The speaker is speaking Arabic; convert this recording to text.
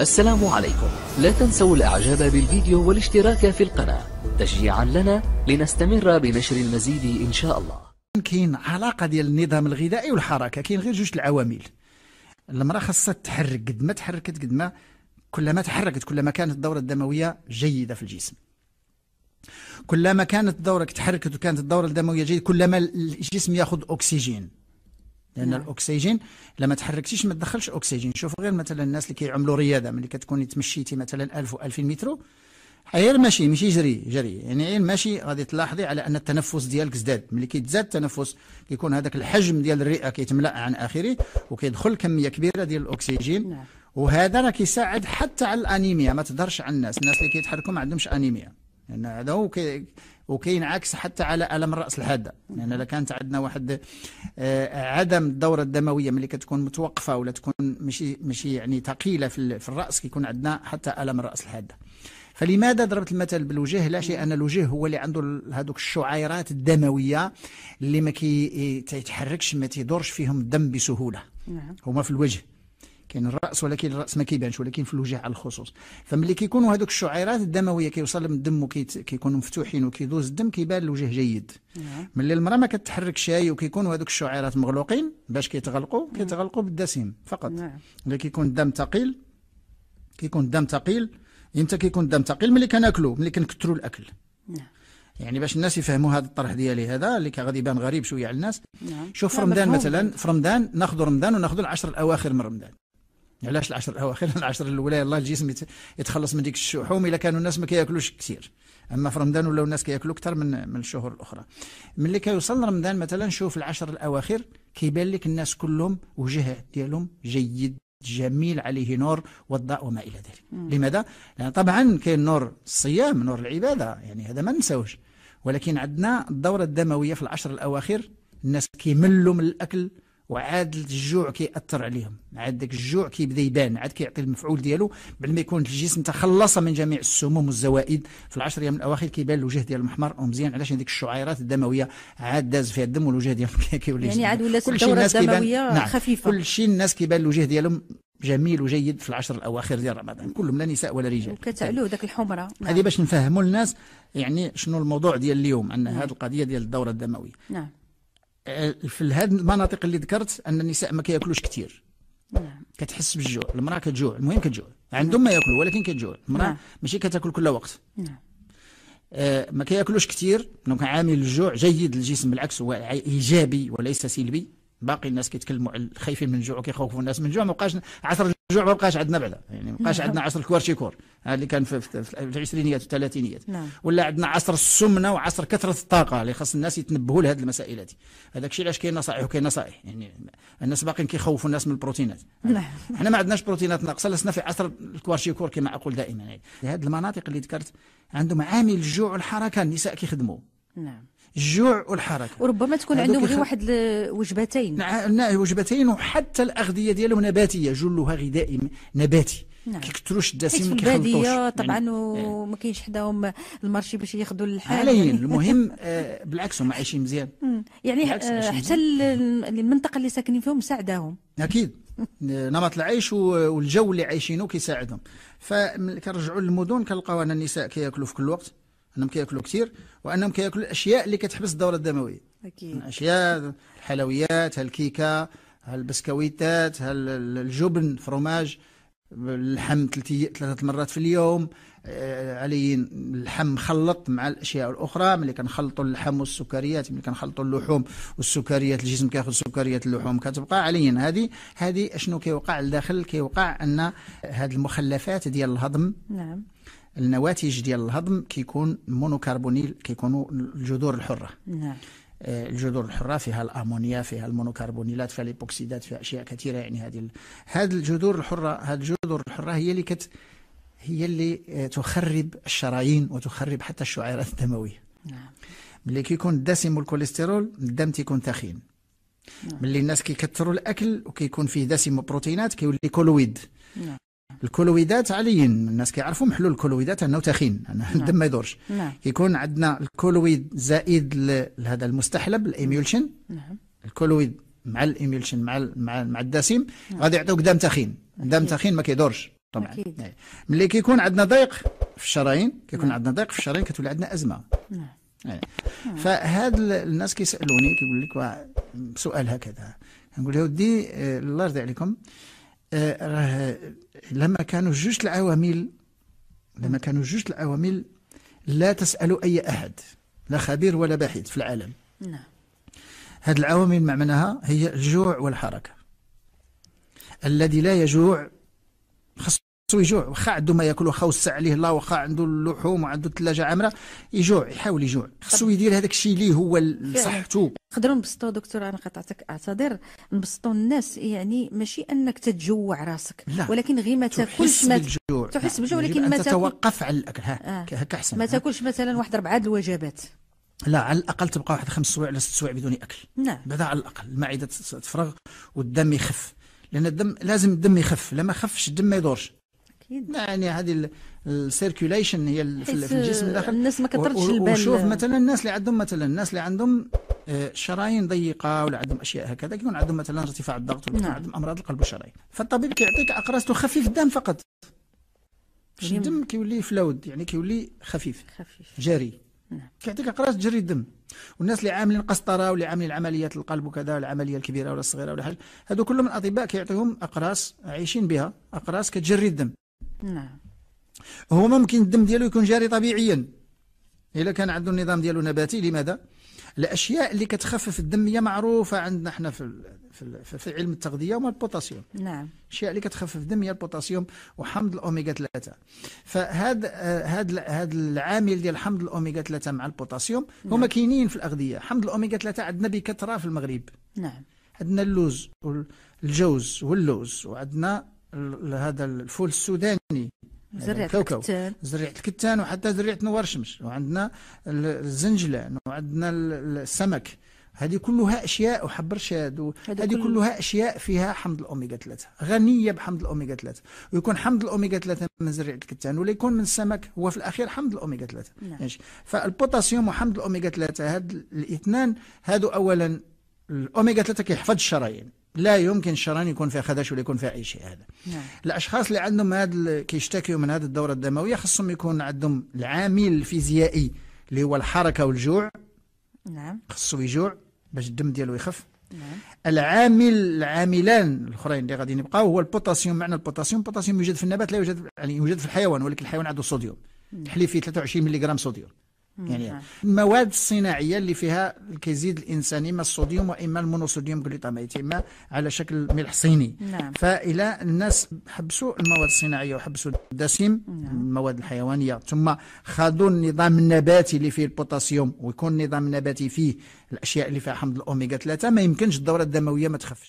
السلام عليكم لا تنسوا الاعجاب بالفيديو والاشتراك في القناة تشجيعا لنا لنستمر بنشر المزيد ان شاء الله كاين علاقة ديال النظام الغذائي والحركة كاين غير جوج العوامل المرأة خاصها تحرك قد ما تحركت قد ما كلما تحركت كلما كانت الدورة الدموية جيدة في الجسم كلما كانت دورك تحركت وكانت الدورة الدموية جيدة كلما الجسم ياخذ أكسجين لان نعم. الاكسجين لما تحركتيش ما تدخلش اكسجين شوف غير مثلا الناس اللي كيعملوا رياضه ملي كتكوني تمشيتي مثلا 1000 و 2000 متر غير ماشي ماشي جري جري يعني غير ماشي غادي تلاحظي على ان التنفس ديالك زداد ملي كيتزاد التنفس كيكون هذاك الحجم ديال الرئه كيتملا عن اخره وكيدخل كميه كبيره ديال الاكسجين نعم. وهذا راه كيساعد حتى على الانيميا ما تهدرش على الناس الناس اللي كيتحركوا ما عندهمش انيميا يعني هذا هو وكاين عكس حتى على الم الراس الحاده يعني اذا كانت عندنا واحد آه، عدم الدوره الدمويه ملي كتكون متوقفه ولا تكون ماشي ماشي يعني ثقيله في الراس كيكون عندنا حتى الم الراس الحاده فلماذا ضربت المثل بالوجه لا شيء ان الوجه هو اللي عنده هذوك الشعيرات الدمويه اللي ما كيتحركش ما تيدورش فيهم الدم بسهوله نعم. هما في الوجه كاين الراس ولكن الراس ما كيبانش ولكن في الوجه على الخصوص فملي كيكونوا هذوك الشعيرات الدمويه كيوصل الدم وكيكونوا مفتوحين وكيدوز الدم كيبان الوجه جيد نعم. ملي المراه ما كتحركش شاي وكيكونوا هذوك الشعيرات مغلوقين باش كيتغلقوا نعم. كيتغلقوا بالدسم فقط ملي نعم. كيكون الدم ثقيل كيكون الدم ثقيل امتى كيكون الدم ثقيل ملي كناكلو ملي كنكثروا الاكل نعم يعني باش الناس يفهموا هذا الطرح ديالي هذا اللي غادي يبان غريب شويه على الناس نعم. شوف في رمضان مثلا في رمضان ناخذ رمضان وناخذ العشر الاواخر من رمضان علاش العشر الاواخر العشر الاولى الله الجسم يتخلص من ديك الشحوم الا كانوا الناس ما كياكلوش كثير اما في رمضان ولاو الناس كياكلوا اكثر من من الشهور الاخرى ملي كيوصل رمضان مثلا شوف العشر الاواخر كيبان لك الناس كلهم وجه ديالهم جيد جميل عليه نور والضاء وما الى ذلك لماذا لان طبعا كاين نور الصيام نور العباده يعني هذا ما ننساوش ولكن عندنا الدوره الدمويه في العشر الاواخر الناس كيملوا من الاكل وعاد الجوع كيأثر عليهم عاد داك الجوع كيبدا يبان عاد كيعطي المفعول ديالو بعد ما يكون الجسم تخلص من جميع السموم والزوائد في العشر ايام الاواخر كيبان الوجه ديال المحمر ومزيان علاش هذيك الشعيرات الدمويه عاد داز فيها الدم والوجه ديالهم كيولي يعني عاد ولات الدوره الدمويه نعم. خفيفه كل شيء الناس كيبان الوجه ديالهم جميل وجيد في العشر الاواخر ديال رمضان كلهم لا نساء ولا رجال وكتعلو طيب. داك الحمره نعم. هذه باش نفهموا الناس يعني شنو الموضوع ديال اليوم ان نعم. هذه القضيه ديال الدوره الدمويه نعم. آه، في هذه المناطق اللي ذكرت ان النساء ما كياكلوش كثير نعم. كتحس بالجوع المراه كتجوع المهم كتجوع عندهم ما ياكلوا ولكن كتجوع المراه نعم. ماشي كتاكل كل وقت نعم. آه ما كياكلوش كثير دونك عامل الجوع جيد للجسم بالعكس هو ايجابي وليس سلبي باقي الناس كيتكلموا على خايفين من الجوع وكيخوفوا الناس من الجوع ما بقاش عصر الجوع ما بقاش عندنا بعدا يعني ما بقاش نعم. عندنا عصر الكوارشيكور اللي كان في, في, في العشرينيات والثلاثينيات نعم. ولا عندنا عصر السمنه وعصر كثره الطاقه اللي خاص الناس يتنبهوا لهذه المسائل هذه هذاك الشيء علاش كاين نصائح وكاين نصائح يعني الناس باقيين كيخوفوا الناس من البروتينات نعم. احنا ما عندناش بروتينات ناقصه لسنا في عصر الكوارشيكور كما اقول دائما يعني هذه المناطق اللي ذكرت عندهم عامل الجوع والحركه النساء كيخدموا نعم الجوع والحركه وربما تكون عندهم غير واحد وجبتين نعم وجبتين وحتى الاغذيه ديالهم نباتيه جلها غذائي نباتي نعم. كيكثروش الدسم ما كيخلطوش طبعا يعني وما كاينش حداهم المارشي باش ياخذوا الحال المهم آه بالعكس هما عايشين مزيان يعني آه، حتى المنطقه اللي ساكنين فيهم مساعداهم اكيد نمط العيش والجو اللي عايشينه كيساعدهم فكنرجعوا للمدن كنلقاو ان النساء كياكلوا في كل وقت انهم كياكلوا كثير وانهم كياكلوا الاشياء اللي كتحبس الدوره الدمويه اكيد الاشياء يعني الحلويات هالكيكه هالبسكويتات هالجبن فروماج اللحم ثلاثة مرات في اليوم آه، عليين اللحم مخلط مع الاشياء الاخرى ملي كنخلطوا اللحم والسكريات ملي كنخلطوا اللحوم والسكريات الجسم كياخذ سكريات اللحوم كتبقى عليين هذه هذه اشنو كيوقع لداخل كيوقع ان هذه المخلفات ديال الهضم نعم النواتج ديال الهضم كيكون مونوكربونيل كيكونوا الجذور الحره نعم آه، الجذور الحره فيها الامونيا فيها المونوكربونيلات فيها الايبوكسيدات فيها اشياء كثيره يعني هذه ال... هذه الجذور الحره هذه الجذور الحره هي اللي كت هي اللي آه، تخرب الشرايين وتخرب حتى الشعيرات الدمويه نعم ملي كيكون الدسم والكوليسترول الدم تيكون ثخين نعم. ملي الناس كيكثروا الاكل وكيكون فيه دسم وبروتينات كيولي كولويد نعم. الكولويدات عاليين الناس كيعرفوا محلول الكولويدات انه تخين الدم نعم. ما يدورش نعم. كيكون عندنا الكولويد زائد لهذا المستحلب الايميولشن نعم. الكولويد مع الايميولشن مع مع مع الدسم غادي يعطيوك دم تخين دم تخين ما كيدورش طبعا إيه. ملي كيكون عندنا ضيق في الشرايين كيكون عندنا ضيق في الشرايين كتولي عندنا ازمه نعم إيه. فهاد الناس كيسالوني كيقول لك سؤال هكذا نقول يا ودي آه، الله يرضي عليكم آه، راه لما كانوا جوج العوامل لما كانوا جوج العوامل لا تسأل أي أحد لا خبير ولا باحث في العالم نعم هذه العوامل معناها هي الجوع والحركة الذي لا يجوع خص خصو يجوع واخا عنده ما ياكل واخا وسع عليه الله واخا عنده اللحوم وعنده الثلاجه عامره يجوع يحاول يجوع خصو يدير هذاك الشيء اللي هو لصحته نقدروا نبسطوا دكتور انا قطعتك اعتذر نبسطوا الناس يعني ماشي انك تتجوع راسك لا. ولكن غير ما تاكلش ما بالجوع. تحس بالجوع ولكن ما تتوقف على الاكل ها آه. هكا احسن ما تاكلش مثلا واحد اربعه الوجبات لا على الاقل تبقى واحد خمس سوايع ولا ست سوايع بدون اكل نعم بعدا على الاقل المعده تفرغ والدم يخف لان الدم لازم الدم يخف لما خفش الدم ما يدورش اكيد يعني هذه السيركيوليشن هي في الجسم الداخل الناس ما كثرتش البال وشوف مثلا الناس اللي عندهم مثلا الناس اللي عندهم آه، شرايين ضيقه ولا عندهم اشياء هكذا كيكون عندهم مثلا ارتفاع الضغط ولا نعم. عندهم امراض القلب والشرايين فالطبيب كيعطيك اقراص تخفف الدم فقط الدم كيولي فلود يعني كيولي خفيف خفيف جري نعم. كيعطيك اقراص تجري الدم والناس اللي عاملين قسطره واللي عاملين عمليات القلب وكذا العمليه الكبيره ولا الصغيره ولا حاجه هذو كلهم الاطباء كيعطيهم اقراص عايشين بها اقراص كتجري الدم نعم هو ممكن الدم ديالو يكون جاري طبيعيا الا كان عنده النظام ديالو نباتي لماذا الاشياء اللي كتخفف الدم هي معروفه عندنا حنا في في, في علم التغذيه هما البوتاسيوم نعم الاشياء اللي كتخفف الدم هي البوتاسيوم وحمض الاوميغا 3 فهاد هاد هاد العامل ديال حمض الاوميغا 3 مع البوتاسيوم نعم. هما كاينين في الاغذيه حمض الاوميغا 3 عندنا بكثره في المغرب نعم عندنا اللوز والجوز واللوز وعندنا هذا الفول السوداني يعني زريعة الكتان زريعة الكتان وحتى زريعة نوار الشمس وعندنا الزنجلان وعندنا السمك هذه كلها اشياء وحب رشاد هذه كل... كلها اشياء فيها حمض الاوميغا 3 غنيه بحمض الاوميغا 3 ويكون حمض الاوميغا 3 من زريعه الكتان ولا يكون من السمك هو في الاخير حمض الاوميغا 3 نعم. يعني فالبوتاسيوم وحمض الاوميغا 3 هاد الاثنان هادو اولا الاوميغا 3 كيحفظ الشرايين لا يمكن الشرايين يكون فيها خدش ولا يكون فيها اي شيء هذا نعم. الاشخاص اللي عندهم هذا كيشتكيوا من هذه الدوره الدمويه خصهم يكون عندهم العامل الفيزيائي اللي هو الحركه والجوع نعم خصو يجوع باش الدم ديالو يخف نعم. العامل العاملان الاخرين اللي غادي يبقاو هو البوتاسيوم معنى البوتاسيوم البوتاسيوم يوجد في النبات لا يوجد يعني يوجد في الحيوان ولكن الحيوان عنده صوديوم الحليب فيه 23 ملغ صوديوم يعني المواد نعم. الصناعيه اللي فيها الكيزيد الانساني اما الصوديوم واما المونوصوديوم جلوتاميت اما على شكل ملح صيني نعم. فالى الناس حبسوا المواد الصناعيه وحبسوا الدسم نعم. المواد الحيوانيه ثم خاضوا النظام النباتي اللي فيه البوتاسيوم ويكون النظام النباتي فيه الاشياء اللي فيها حمض الاوميغا 3 ما يمكنش الدوره الدمويه ما تخفش